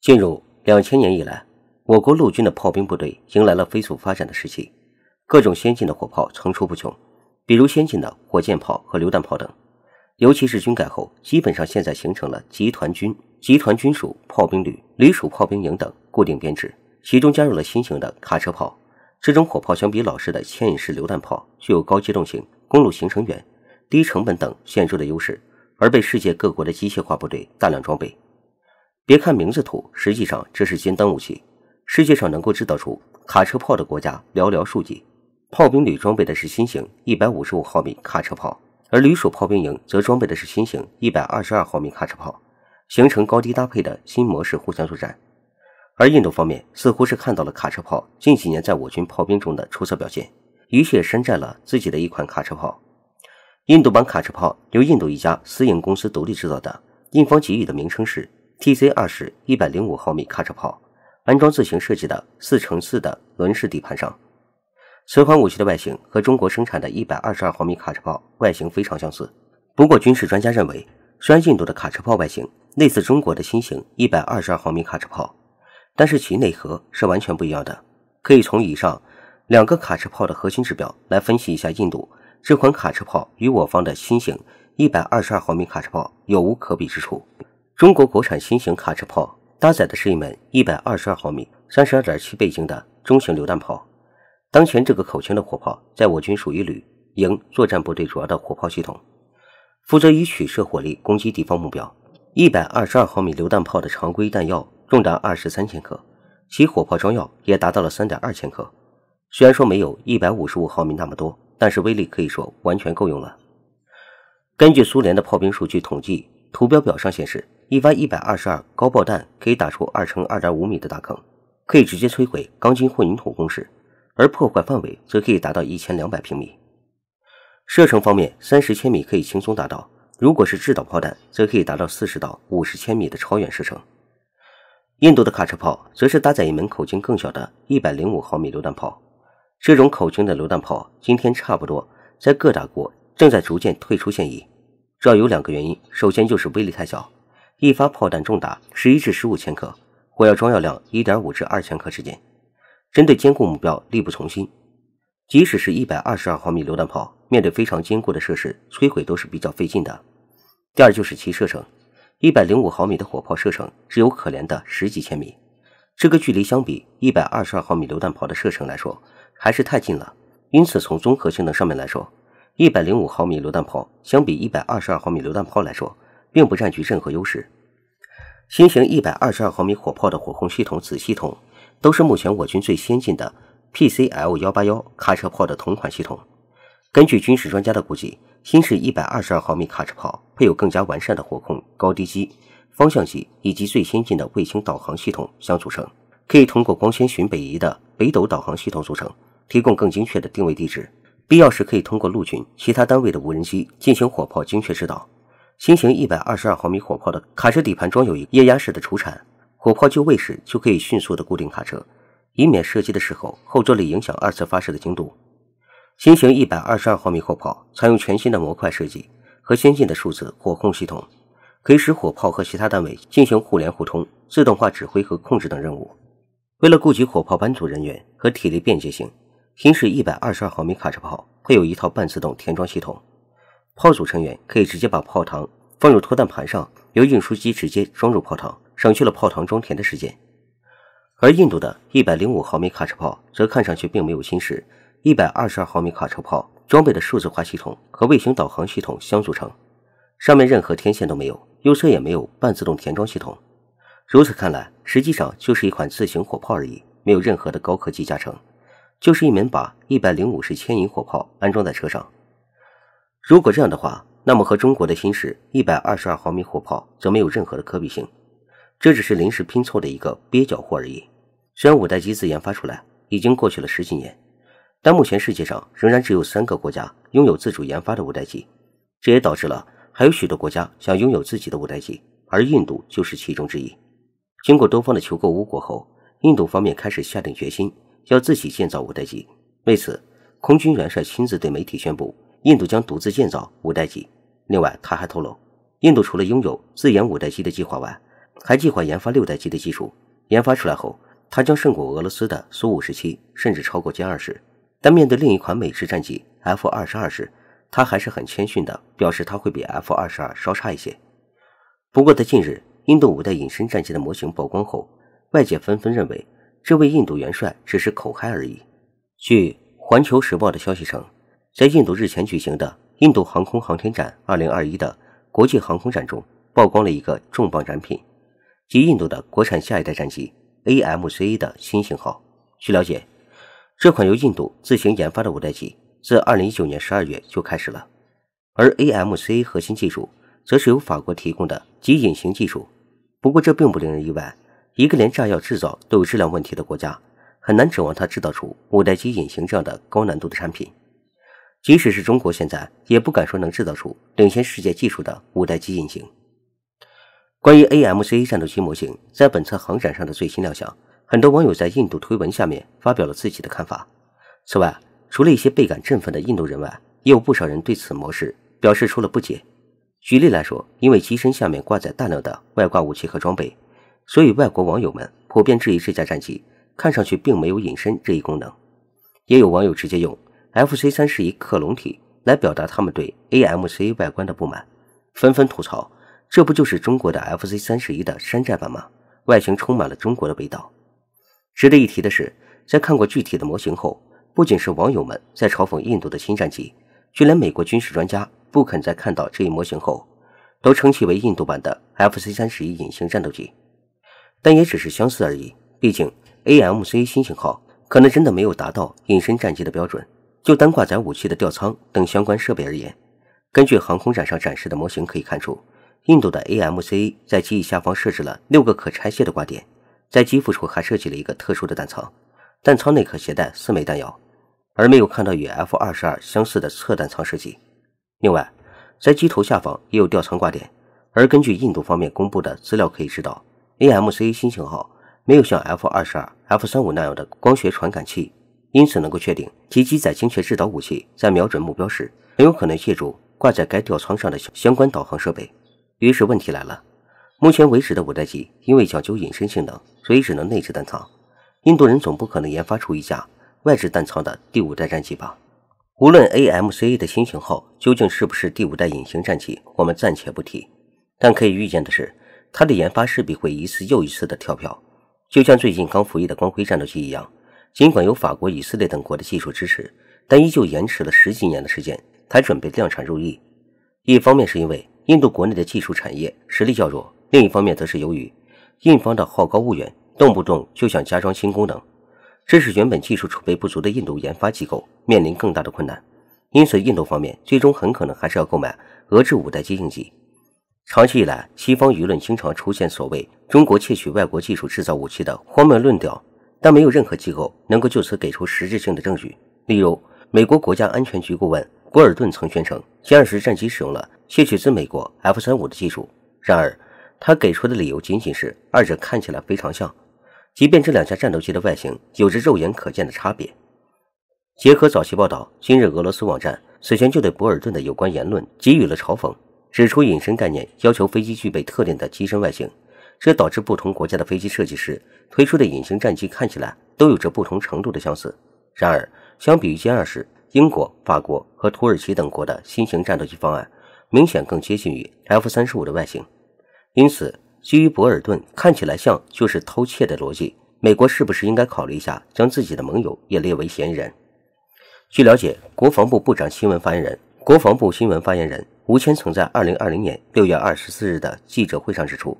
进入两千年以来，我国陆军的炮兵部队迎来了飞速发展的时期，各种先进的火炮层出不穷，比如先进的火箭炮和榴弹炮等。尤其是军改后，基本上现在形成了集团军、集团军属炮兵旅、旅属炮兵营等固定编制，其中加入了新型的卡车炮。这种火炮相比老式的牵引式榴弹炮，具有高机动性、公路行程远、低成本等显著的优势，而被世界各国的机械化部队大量装备。别看名字土，实际上这是尖端武器。世界上能够制造出卡车炮的国家寥寥数几。炮兵旅装备的是新型155毫米卡车炮，而旅属炮兵营则装备的是新型122毫米卡车炮，形成高低搭配的新模式，互相作战。而印度方面似乎是看到了卡车炮近几年在我军炮兵中的出色表现，于是也山寨了自己的一款卡车炮。印度版卡车炮由印度一家私营公司独立制造的，印方给予的名称是。T C 二十一百零五毫米卡车炮，安装自行设计的四乘四的轮式底盘上。此款武器的外形和中国生产的一百二十二毫米卡车炮外形非常相似。不过，军事专家认为，虽然印度的卡车炮外形类似中国的新型一百二十二毫米卡车炮，但是其内核是完全不一样的。可以从以上两个卡车炮的核心指标来分析一下印度这款卡车炮与我方的新型一百二十二毫米卡车炮有无可比之处。中国国产新型卡车炮搭载的是一门一百二十二毫米、三十二点七倍径的中型榴弹炮。当前这个口径的火炮在我军属于旅、营作战部队主要的火炮系统，负责以取射火力攻击敌方目标。一百二十二毫米榴弹炮的常规弹药重达二十三千克，其火炮装药也达到了三点二千克。虽然说没有一百五十五毫米那么多，但是威力可以说完全够用了。根据苏联的炮兵数据统计，图标表上显示。一发一百二十二高爆弹可以打出二乘二点五米的大坑，可以直接摧毁钢筋混凝土工事，而破坏范围则可以达到一千两百平米。射程方面，三十千米可以轻松达到，如果是制导炮弹，则可以达到四十到五十千米的超远射程。印度的卡车炮则是搭载一门口径更小的一百零五毫米榴弹炮，这种口径的榴弹炮今天差不多在各大国正在逐渐退出现役，主要有两个原因，首先就是威力太小。一发炮弹重达十一至十五千克，火药装药量一点五至二千克之间。针对坚固目标力不从心，即使是一百二十二毫米榴弹炮，面对非常坚固的设施摧毁都是比较费劲的。第二就是其射程，一百零五毫米的火炮射程只有可怜的十几千米，这个距离相比一百二十二毫米榴弹炮的射程来说还是太近了。因此，从综合性能上面来说，一百零五毫米榴弹炮相比一百二十二毫米榴弹炮来说。并不占据任何优势。新型一百二十二毫米火炮的火控系统子系统，都是目前我军最先进的 PCL181 卡车炮的同款系统。根据军事专家的估计，新式一百二十二毫米卡车炮配有更加完善的火控高低机、方向机以及最先进的卫星导航系统相组成，可以通过光纤寻北仪的北斗导航系统组成，提供更精确的定位地址。必要时可以通过陆军其他单位的无人机进行火炮精确制导。新型一百二十二毫米火炮的卡车底盘装有一液压式的除铲，火炮就位时就可以迅速的固定卡车，以免射击的时候后坐力影响二次发射的精度。新型一百二十二毫米火炮采用全新的模块设计和先进的数字火控系统，可以使火炮和其他单位进行互联互通、自动化指挥和控制等任务。为了顾及火炮班组人员和体力便捷性，新式一百二十二毫米卡车炮配有一套半自动填装系统。炮组成员可以直接把炮膛放入脱弹盘上，由运输机直接装入炮膛，省去了炮膛装填的时间。而印度的105毫米卡车炮则看上去并没有新式122毫米卡车炮装备的数字化系统和卫星导航系统相组成，上面任何天线都没有，右侧也没有半自动填装系统。如此看来，实际上就是一款自行火炮而已，没有任何的高科技加成，就是一门把105式牵引火炮安装在车上。如果这样的话，那么和中国的新式一百二十二毫米火炮则没有任何的可比性，这只是临时拼凑的一个蹩脚货而已。虽然五代机自研发出来已经过去了十几年，但目前世界上仍然只有三个国家拥有自主研发的五代机，这也导致了还有许多国家想拥有自己的五代机，而印度就是其中之一。经过多方的求购无果后，印度方面开始下定决心要自己建造五代机。为此，空军元帅亲自对媒体宣布。印度将独自建造五代机，另外他还透露，印度除了拥有自研五代机的计划外，还计划研发六代机的技术。研发出来后，它将胜过俄罗斯的苏五十七，甚至超过歼二十。但面对另一款美制战机 F 二十二时，他还是很谦逊的，表示他会比 F 二十二稍差一些。不过，在近日印度五代隐身战机的模型曝光后，外界纷纷认为这位印度元帅只是口嗨而已。据《环球时报》的消息称。在印度日前举行的印度航空航天展2021的国际航空展中，曝光了一个重磅展品，即印度的国产下一代战机 AMC a 的新型号。据了解，这款由印度自行研发的五代机，自2019年12月就开始了。而 AMC a 核心技术则是由法国提供的及隐形技术。不过这并不令人意外，一个连炸药制造都有质量问题的国家，很难指望它制造出五代机隐形这样的高难度的产品。即使是中国现在也不敢说能制造出领先世界技术的五代机引擎。关于 AMCA 战斗机模型在本次航展上的最新亮相，很多网友在印度推文下面发表了自己的看法。此外，除了一些倍感振奋的印度人外，也有不少人对此模式表示出了不解。举例来说，因为机身下面挂载大量的外挂武器和装备，所以外国网友们普遍质疑这架战机看上去并没有隐身这一功能。也有网友直接用。F C 三十一克隆体来表达他们对 A M C 外观的不满，纷纷吐槽：“这不就是中国的 F C 三十一的山寨版吗？外形充满了中国的味道。”值得一提的是，在看过具体的模型后，不仅是网友们在嘲讽印度的新战机，就连美国军事专家不肯在看到这一模型后，都称其为印度版的 F C 三十一隐形战斗机。但也只是相似而已，毕竟 A M C 新型号可能真的没有达到隐身战机的标准。就单挂载武器的吊舱等相关设备而言，根据航空展上展示的模型可以看出，印度的 AMC 在机翼下方设置了六个可拆卸的挂点，在机腹处还设计了一个特殊的弹仓，弹仓内可携带四枚弹药，而没有看到与 F 二十二相似的侧弹仓设计。另外，在机头下方也有吊舱挂点，而根据印度方面公布的资料可以知道，AMC 新型号没有像 F 二十二、F 三五那样的光学传感器。因此，能够确定其机载精确制导武器在瞄准目标时，很有可能借助挂在该吊舱上的相关导航设备。于是，问题来了：目前为止的五代机因为讲究隐身性能，所以只能内置弹仓。印度人总不可能研发出一架外置弹仓的第五代战机吧？无论 AMCA 的新型号究竟是不是第五代隐形战机，我们暂且不提。但可以预见的是，它的研发势必会一次又一次的跳票，就像最近刚服役的光辉战斗机一样。尽管有法国、以色列等国的技术支持，但依旧延迟了十几年的时间才准备量产入役。一方面是因为印度国内的技术产业实力较弱，另一方面则是由于印方的好高骛远，动不动就想加装新功能，致使原本技术储备不足的印度研发机构面临更大的困难。因此，印度方面最终很可能还是要购买俄制五代机型机。长期以来，西方舆论经常出现所谓“中国窃取外国技术制造武器”的荒谬论调。但没有任何机构能够就此给出实质性的证据。例如，美国国家安全局顾问博尔顿曾宣称，歼二十战机使用了窃取自美国 F 三五的技术。然而，他给出的理由仅仅是二者看起来非常像，即便这两架战斗机的外形有着肉眼可见的差别。结合早期报道，今日俄罗斯网站此前就对博尔顿的有关言论给予了嘲讽，指出隐身概念要求飞机具备特定的机身外形。这导致不同国家的飞机设计师推出的隐形战机看起来都有着不同程度的相似。然而，相比于歼二十，英国、法国和土耳其等国的新型战斗机方案明显更接近于 F 三十五的外形。因此，基于博尔顿看起来像就是偷窃的逻辑，美国是不是应该考虑一下将自己的盟友也列为嫌疑人？据了解，国防部部长新闻发言人、国防部新闻发言人吴谦曾在2020年6月24日的记者会上指出。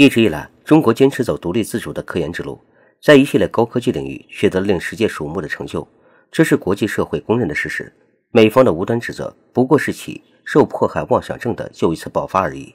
一直以来，中国坚持走独立自主的科研之路，在一系列高科技领域取得了令世界瞩目的成就，这是国际社会公认的事实。美方的无端指责不过是其受迫害妄想症的又一次爆发而已。